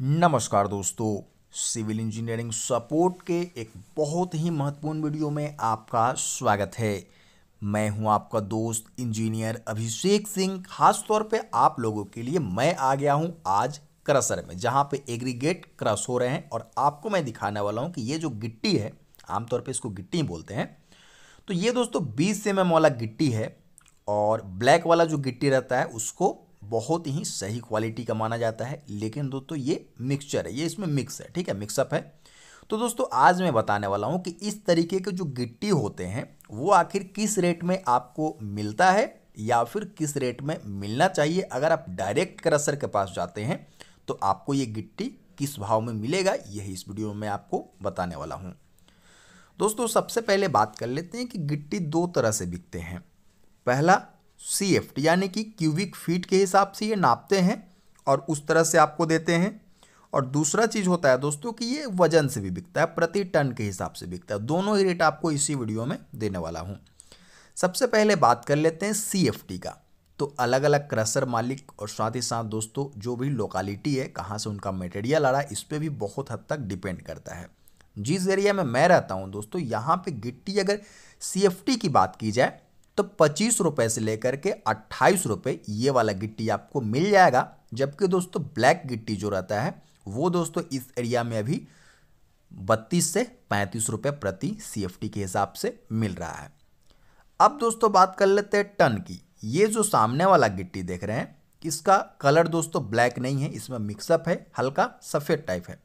नमस्कार दोस्तों civil engineering support के एक बहुत ही महत्वपूर्ण वीडियो में आपका स्वागत है मैं हूं आपका दोस्त इंजीनियर अभिषेक सिंह खास तौर पे आप लोगों के लिए मैं आ गया हूं आज क्रसर में जहां पे एग्रीगेट क्रस हो रहे हैं और आपको मैं दिखाने वाला हूं कि ये जो गिट्टी है आमतौर पर इसको गिट्टी बोलते हैं तो ये दोस्तों बीस एम वाला गिट्टी है और ब्लैक वाला जो गिट्टी रहता है उसको बहुत ही सही क्वालिटी का माना जाता है लेकिन दोस्तों ये मिक्सचर है ये इसमें मिक्स है ठीक है मिक्सअप है तो दोस्तों आज मैं बताने वाला हूँ कि इस तरीके के जो गिट्टी होते हैं वो आखिर किस रेट में आपको मिलता है या फिर किस रेट में मिलना चाहिए अगर आप डायरेक्ट क्रसर के पास जाते हैं तो आपको ये गिट्टी किस भाव में मिलेगा यही इस वीडियो में आपको बताने वाला हूँ दोस्तों सबसे पहले बात कर लेते हैं कि गिट्टी दो तरह से बिकते हैं पहला सी एफ यानी कि क्यूबिक फीट के हिसाब से ये नापते हैं और उस तरह से आपको देते हैं और दूसरा चीज़ होता है दोस्तों कि ये वजन से भी बिकता है प्रति टन के हिसाब से बिकता है दोनों ही रेट आपको इसी वीडियो में देने वाला हूँ सबसे पहले बात कर लेते हैं सी का तो अलग अलग क्रसर मालिक और साथ ही साथ दोस्तों जो भी लोकालिटी है कहाँ से उनका मटेरियल आ रहा है इस पर भी बहुत हद तक डिपेंड करता है जिस एरिया में मैं रहता हूँ दोस्तों यहाँ पे गिट्टी अगर सी की बात की जाए तो पच्चीस रुपये से लेकर के अट्ठाईस रुपये ये वाला गिट्टी आपको मिल जाएगा जबकि दोस्तों ब्लैक गिट्टी जो रहता है वो दोस्तों इस एरिया में अभी बत्तीस से पैंतीस रुपये प्रति सी के हिसाब से मिल रहा है अब दोस्तों बात कर लेते हैं टन की ये जो सामने वाला गिट्टी देख रहे हैं इसका कलर दोस्तों ब्लैक नहीं है इसमें मिक्सअप है हल्का सफ़ेद टाइप है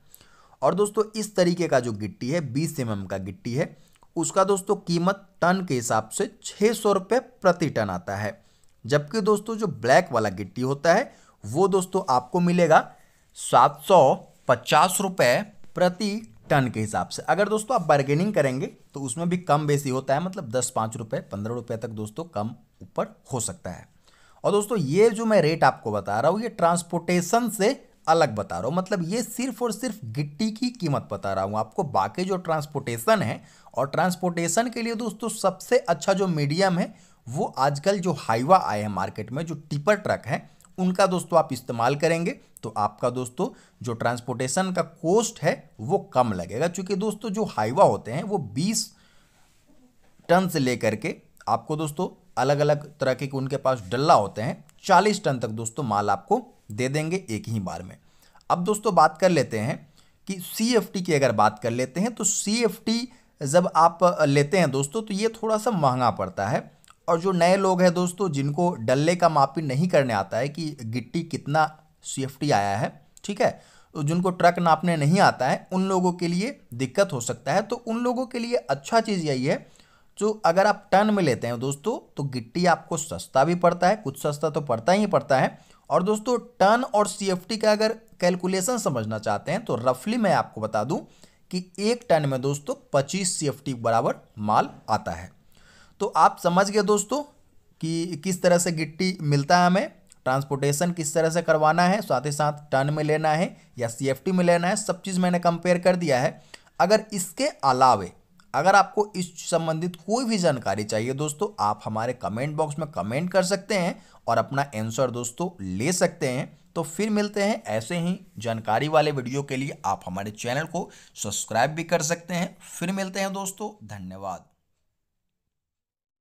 और दोस्तों इस तरीके का जो गिट्टी है बीस एम का गिट्टी है उसका दोस्तों कीमत टन के हिसाब से छः सौ रुपये प्रति टन आता है जबकि दोस्तों जो ब्लैक वाला गिट्टी होता है वो दोस्तों आपको मिलेगा सात सौ पचास रुपये प्रति टन के हिसाब से अगर दोस्तों आप बार्गेनिंग करेंगे तो उसमें भी कम बेसी होता है मतलब दस पाँच रुपये पंद्रह रुपये तक दोस्तों कम ऊपर हो सकता है और दोस्तों ये जो मैं रेट आपको बता रहा हूँ ये ट्रांसपोर्टेशन से अलग बता रहा हूँ मतलब ये सिर्फ और सिर्फ गिट्टी की कीमत बता रहा हूँ आपको बाकी जो ट्रांसपोर्टेशन है और ट्रांसपोर्टेशन के लिए दोस्तों सबसे अच्छा जो मीडियम है वो आजकल जो हाईवा आए हैं मार्केट में जो टिपर ट्रक हैं उनका दोस्तों आप इस्तेमाल करेंगे तो आपका दोस्तों जो ट्रांसपोर्टेशन का कोस्ट है वो कम लगेगा क्योंकि दोस्तों जो हाईवा होते हैं वो 20 टन से लेकर के आपको दोस्तों अलग अलग तरह के उनके पास डल्ला होते हैं 40 टन तक दोस्तों माल आपको दे देंगे एक ही बार में अब दोस्तों बात कर लेते हैं कि सी की अगर बात कर लेते हैं तो सी जब आप लेते हैं दोस्तों तो ये थोड़ा सा महंगा पड़ता है और जो नए लोग हैं दोस्तों जिनको डल्ले का मापी नहीं करने आता है कि गिट्टी कितना सी आया है ठीक है तो जिनको ट्रक नापने नहीं आता है उन लोगों के लिए दिक्कत हो सकता है तो उन लोगों के लिए अच्छा चीज़ यही है जो अगर आप टन में लेते हैं दोस्तों तो गिट्टी आपको सस्ता भी पड़ता है कुछ सस्ता तो पड़ता ही पड़ता है और दोस्तों टन और सी का अगर कैलकुलेशन समझना चाहते हैं तो रफली मैं आपको बता दूं कि एक टन में दोस्तों पच्चीस सी बराबर माल आता है तो आप समझ गए दोस्तों कि किस तरह से गिट्टी मिलता है हमें ट्रांसपोर्टेशन किस तरह से करवाना है साथ ही साथ टन में लेना है या सी में लेना है सब चीज़ मैंने कंपेयर कर दिया है अगर इसके अलावे अगर आपको इस संबंधित कोई भी जानकारी चाहिए दोस्तों आप हमारे कमेंट बॉक्स में कमेंट कर सकते हैं और अपना आंसर दोस्तों ले सकते हैं तो फिर मिलते हैं ऐसे ही जानकारी वाले वीडियो के लिए आप हमारे चैनल को सब्सक्राइब भी कर सकते हैं फिर मिलते हैं दोस्तों धन्यवाद